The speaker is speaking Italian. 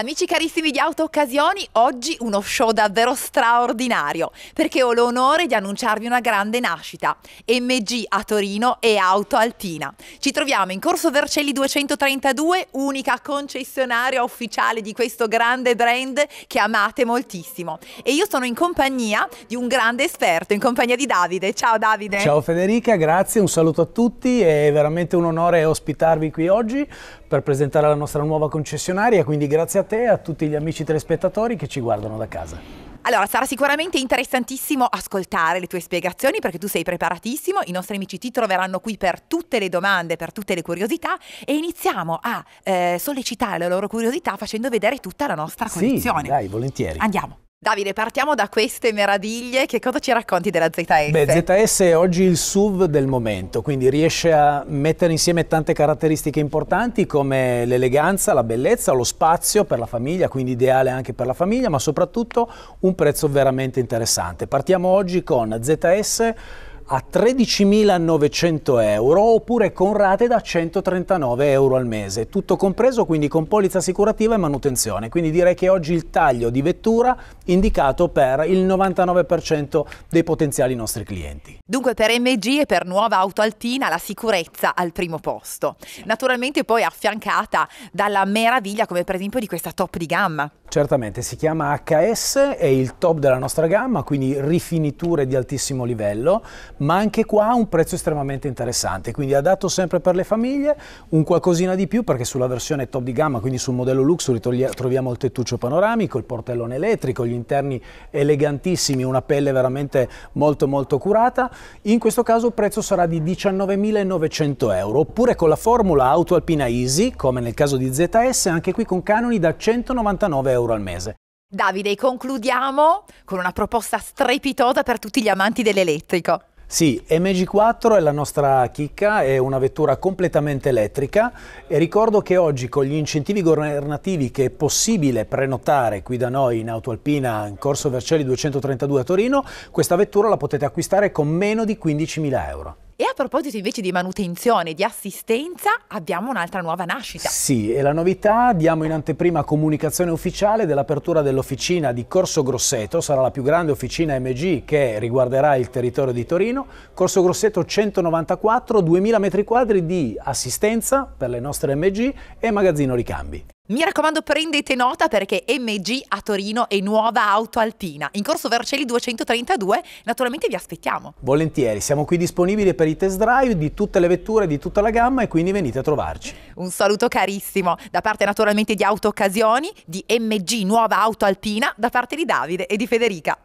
Amici carissimi di Auto Occasioni, oggi uno show davvero straordinario perché ho l'onore di annunciarvi una grande nascita, MG a Torino e Auto Altina. Ci troviamo in Corso Vercelli 232, unica concessionaria ufficiale di questo grande brand che amate moltissimo e io sono in compagnia di un grande esperto, in compagnia di Davide. Ciao Davide. Ciao Federica, grazie, un saluto a tutti, è veramente un onore ospitarvi qui oggi per presentare la nostra nuova concessionaria, quindi grazie a te e a tutti gli amici telespettatori che ci guardano da casa. Allora, sarà sicuramente interessantissimo ascoltare le tue spiegazioni perché tu sei preparatissimo, i nostri amici ti troveranno qui per tutte le domande, per tutte le curiosità e iniziamo a eh, sollecitare la loro curiosità facendo vedere tutta la nostra collezione. Sì, dai, volentieri. Andiamo. Davide, partiamo da queste meraviglie. Che cosa ci racconti della ZS? Beh, ZS è oggi il SUV del momento, quindi riesce a mettere insieme tante caratteristiche importanti come l'eleganza, la bellezza, lo spazio per la famiglia, quindi ideale anche per la famiglia, ma soprattutto un prezzo veramente interessante. Partiamo oggi con ZS a 13.900 euro oppure con rate da 139 euro al mese, tutto compreso quindi con polizza assicurativa e manutenzione. Quindi direi che oggi il taglio di vettura indicato per il 99% dei potenziali nostri clienti. Dunque per MG e per Nuova Auto Altina la sicurezza al primo posto, naturalmente poi affiancata dalla meraviglia come per esempio di questa top di gamma. Certamente, si chiama HS, è il top della nostra gamma, quindi rifiniture di altissimo livello, ma anche qua ha un prezzo estremamente interessante, quindi adatto sempre per le famiglie, un qualcosina di più perché sulla versione top di gamma, quindi sul modello Luxury troviamo il tettuccio panoramico, il portellone elettrico, gli interni elegantissimi, una pelle veramente molto molto curata. In questo caso il prezzo sarà di 19.900 euro, oppure con la formula Auto Alpina Easy, come nel caso di ZS, anche qui con canoni da 199 euro euro al mese. Davide, concludiamo con una proposta strepitosa per tutti gli amanti dell'elettrico. Sì, MG4 è la nostra chicca, è una vettura completamente elettrica e ricordo che oggi con gli incentivi governativi che è possibile prenotare qui da noi in Autoalpina in Corso Vercelli 232 a Torino, questa vettura la potete acquistare con meno di 15.000 euro. E a proposito invece di manutenzione, e di assistenza, abbiamo un'altra nuova nascita. Sì, e la novità, diamo in anteprima comunicazione ufficiale dell'apertura dell'officina di Corso Grosseto, sarà la più grande officina MG che riguarderà il territorio di Torino, Corso Grosseto 194, 2000 m2 di assistenza per le nostre MG e magazzino ricambi. Mi raccomando prendete nota perché MG a Torino è nuova auto alpina. In corso Vercelli 232 naturalmente vi aspettiamo. Volentieri, siamo qui disponibili per i test drive di tutte le vetture, di tutta la gamma e quindi venite a trovarci. Un saluto carissimo da parte naturalmente di Auto Occasioni, di MG nuova auto alpina, da parte di Davide e di Federica.